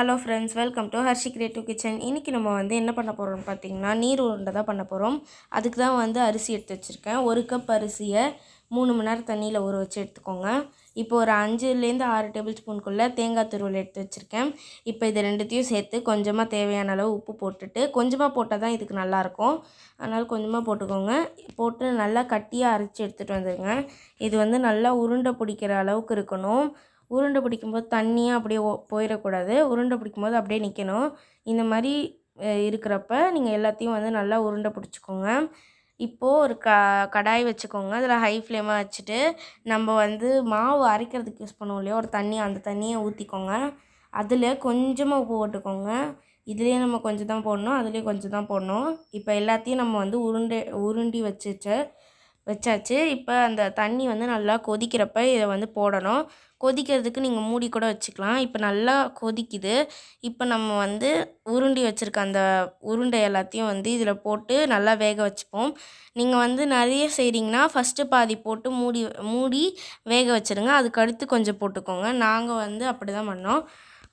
hello friends welcome to Harshi creative kitchen இன்றைக்கி நம்ம வந்து என்ன பண்ண போகிறோம்னு பார்த்திங்கன்னா நீர் உருண்டை தான் பண்ண போகிறோம் அதுக்கு தான் வந்து அரிசி எடுத்து வச்சுருக்கேன் ஒரு கப் அரிசியை மூணு மணி நேரம் தண்ணியில் ஊற வச்சு எடுத்துக்கோங்க இப்போ ஒரு அஞ்சுலேருந்து ஆறு டேபிள் ஸ்பூனுக்குள்ளே தேங்காய் துருவல் எடுத்து வச்சுருக்கேன் இப்போ இது ரெண்டுத்தையும் சேர்த்து கொஞ்சமாக தேவையான அளவு உப்பு போட்டுட்டு கொஞ்சமாக போட்டால் தான் இதுக்கு நல்லாயிருக்கும் அதனால் கொஞ்சமாக போட்டுக்கோங்க போட்டு நல்லா கட்டியாக அரைச்சி எடுத்துகிட்டு வந்துடுங்க இது வந்து நல்லா உருண்டை பிடிக்கிற அளவுக்கு இருக்கணும் உருண்டை பிடிக்கும்போது தண்ணியாக அப்படியே போயிடக்கூடாது உருண்டை பிடிக்கும்போது அப்படியே நிற்கணும் இந்த மாதிரி இருக்கிறப்ப நீங்கள் எல்லாத்தையும் வந்து நல்லா உருண்டை பிடிச்சிக்கோங்க இப்போது ஒரு க கடாய் வச்சுக்கோங்க அதில் ஹை ஃப்ளேமாக வச்சுட்டு நம்ம வந்து மாவு அரைக்கிறதுக்கு யூஸ் பண்ணுவோம் இல்லையோ ஒரு தண்ணி அந்த தண்ணியை ஊற்றிக்கோங்க அதில் கொஞ்சமாக உப்பு போட்டுக்கோங்க இதுலேயே நம்ம கொஞ்சம் தான் போடணும் அதுலேயும் கொஞ்சம் தான் போடணும் இப்போ எல்லாத்தையும் நம்ம வந்து உருண்டை உருண்டி வச்சுட்டு வச்சாச்சு இப்போ அந்த தண்ணி வந்து நல்லா கொதிக்கிறப்ப இதை வந்து போடணும் கொதிக்கிறதுக்கு நீங்கள் மூடி கூட வச்சுக்கலாம் இப்போ நல்லா கொதிக்குது இப்போ நம்ம வந்து உருண்டி வச்சுருக்க அந்த உருண்டை எல்லாத்தையும் வந்து இதில் போட்டு நல்லா வேக வச்சுப்போம் நீங்கள் வந்து நிறைய செய்கிறீங்கன்னா ஃபஸ்ட்டு பாதி போட்டு மூடி மூடி வேக வச்சுருங்க அதுக்கடுத்து கொஞ்சம் போட்டுக்கோங்க நாங்கள் வந்து அப்படி தான் பண்ணோம்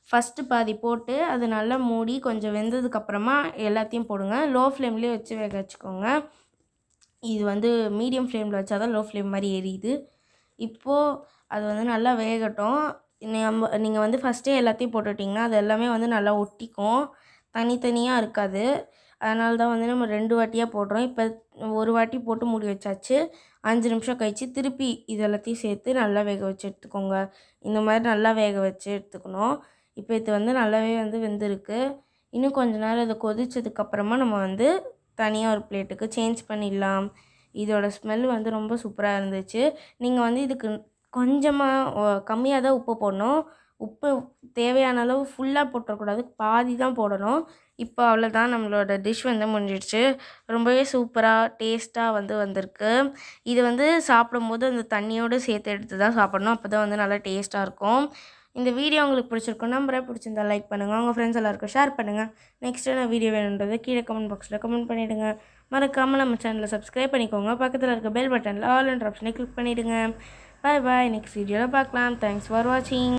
ஃபஸ்ட்டு பாதி போட்டு அது நல்லா மூடி கொஞ்சம் வெந்ததுக்கப்புறமா எல்லாத்தையும் போடுங்க லோ ஃப்ளேம்லேயே வச்சு வேக வச்சுக்கோங்க இது வந்து மீடியம் ஃப்ளேமில் வச்சா தான் லோ ஃப்ளேம் மாதிரி எரியுது இப்போது அது வந்து நல்லா வேகட்டும் நம்ம நீங்கள் வந்து ஃபஸ்ட்டே எல்லாத்தையும் போட்டுட்டிங்கன்னா அது எல்லாமே வந்து நல்லா ஒட்டிக்கும் தனித்தனியாக இருக்காது அதனால தான் வந்து நம்ம ரெண்டு வாட்டியாக போடுறோம் இப்போ ஒரு வாட்டி போட்டு மூடி வச்சாச்சு அஞ்சு நிமிஷம் கழித்து திருப்பி இது எல்லாத்தையும் சேர்த்து நல்லா வேக வச்சு எடுத்துக்கோங்க இந்த மாதிரி நல்லா வேக வச்சு எடுத்துக்கணும் இப்போ இது வந்து நல்லாவே வந்து வெந்திருக்கு இன்னும் கொஞ்ச நேரம் அதை கொதித்ததுக்கப்புறமா நம்ம வந்து தனியாக ஒரு பிளேட்டுக்கு சேஞ்ச் பண்ணிடலாம் இதோட ஸ்மெல் வந்து ரொம்ப சூப்பராக இருந்துச்சு நீங்கள் வந்து இதுக்கு கொஞ்சமாக கம்மியாக தான் உப்பு போடணும் உப்பு தேவையான அளவு ஃபுல்லாக போட்டக்கூடாது பாதி தான் போடணும் இப்போ அவ்வளோதான் நம்மளோட டிஷ் வந்து முடிஞ்சிடுச்சு ரொம்பவே சூப்பராக டேஸ்ட்டாக வந்து வந்திருக்கு இது வந்து சாப்பிடும்போது அந்த தண்ணியோடு சேர்த்து எடுத்து தான் சாப்பிடணும் அப்போ தான் வந்து நல்லா டேஸ்ட்டாக இருக்கும் இந்த வீடியோ உங்களுக்கு பிடிச்சிருக்கும் நம்பரை பிடிச்சிருந்தா லைக் பண்ணுங்கள் உங்கள் ஃப்ரெண்ட்ஸ் எல்லாருக்கும் ஷேர் பண்ணுங்கள் நெக்ஸ்ட் என்ன வீடியோ வேணுன்றது கீழே கமெண்ட் பாக்ஸில் கமெண்ட் பண்ணிவிடுங்க மறக்காமல் நம்ம சேனலில் சப்ஸ்கிரைப் பண்ணிக்கோங்க பக்கத்தில் இருக்க பெல் பட்டனில் ஆல் என்ற ஆப்ஷனை கிளிக் பண்ணிவிடுங்க பாய் பாய் நெக்ஸ்ட் வீடியோவில் பார்க்கலாம் தேங்க்ஸ் ஃபார் வாட்சிங்